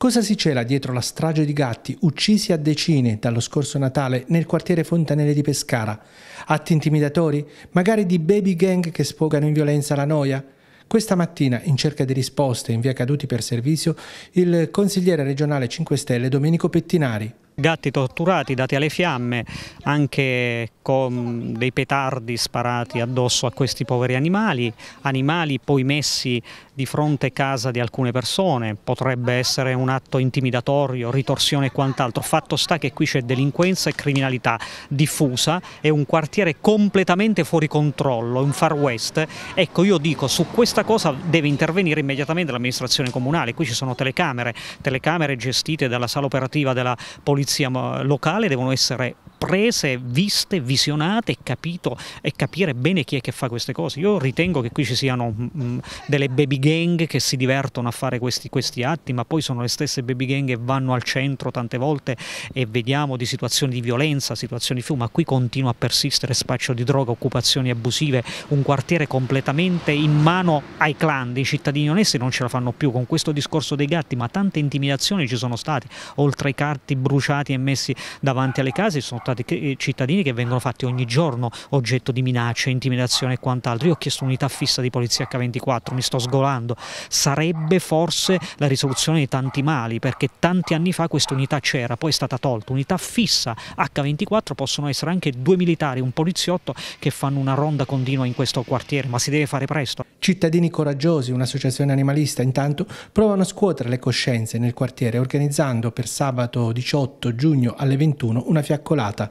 Cosa si cela dietro la strage di gatti uccisi a decine dallo scorso Natale nel quartiere Fontanelle di Pescara? Atti intimidatori? Magari di baby gang che sfogano in violenza la noia? Questa mattina, in cerca di risposte in via Caduti per servizio, il consigliere regionale 5 Stelle Domenico Pettinari gatti torturati dati alle fiamme, anche con dei petardi sparati addosso a questi poveri animali, animali poi messi di fronte casa di alcune persone, potrebbe essere un atto intimidatorio, ritorsione e quant'altro, fatto sta che qui c'è delinquenza e criminalità diffusa, è un quartiere completamente fuori controllo, un far west, ecco io dico su questa cosa deve intervenire immediatamente l'amministrazione comunale, qui ci sono telecamere, telecamere gestite dalla sala operativa della polizia polizia eh, locale devono essere apprese, viste, visionate e, capito, e capire bene chi è che fa queste cose. Io ritengo che qui ci siano mh, mm, mm, delle baby gang che si divertono a fare questi, questi atti, ma poi sono le stesse baby gang che vanno al centro tante volte e vediamo di situazioni di violenza, situazioni di fiume, ma qui continua a persistere spaccio di droga, occupazioni abusive, un quartiere completamente in mano ai clan, dei cittadini onesti non ce la fanno più con questo discorso dei gatti, ma tante intimidazioni ci sono state, oltre ai carti bruciati e messi davanti alle case, ci sono stati eh, cittadini che vengono fatti ogni giorno oggetto di minacce, intimidazione e quant'altro. Io ho chiesto un'unità fissa di polizia H24, mi sto sgolando. Sarebbe forse la risoluzione di tanti mali, perché tanti anni fa questa unità c'era, poi è stata tolta. Unità fissa H24 possono essere anche due militari, un poliziotto che fanno una ronda continua in questo quartiere, ma si deve fare presto. Cittadini Coraggiosi, un'associazione animalista, intanto provano a scuotere le coscienze nel quartiere organizzando per sabato 18 giugno alle 21 una fiaccolata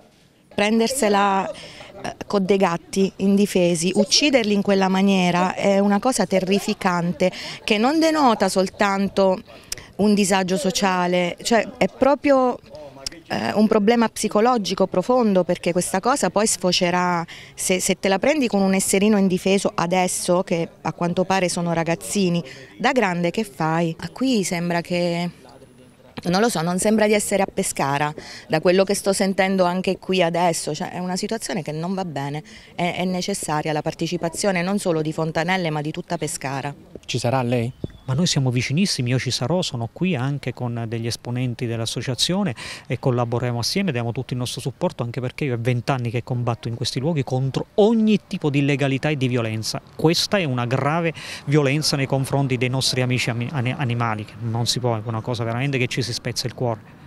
prendersela eh, con dei gatti indifesi, ucciderli in quella maniera è una cosa terrificante che non denota soltanto un disagio sociale, cioè è proprio eh, un problema psicologico profondo perché questa cosa poi sfocerà, se, se, te la prendi con un esserino indifeso adesso, che a quanto pare sono ragazzini, da grande che fai? A qui sembra che non lo so, non sembra di essere a Pescara, da quello che sto sentendo anche qui adesso, cioè, è una situazione che non va bene, è, è necessaria la partecipazione non solo di Fontanelle ma di tutta Pescara. Ci sarà lei? ma noi siamo vicinissimi, io ci sarò, sono qui anche con degli esponenti dell'associazione e collaboriamo assieme, diamo tutto il nostro supporto anche perché io è vent'anni che combatto in questi luoghi contro ogni tipo di illegalità e di violenza. Questa è una grave violenza nei confronti dei nostri amici animali, non si può, è una cosa veramente che ci si spezza il cuore.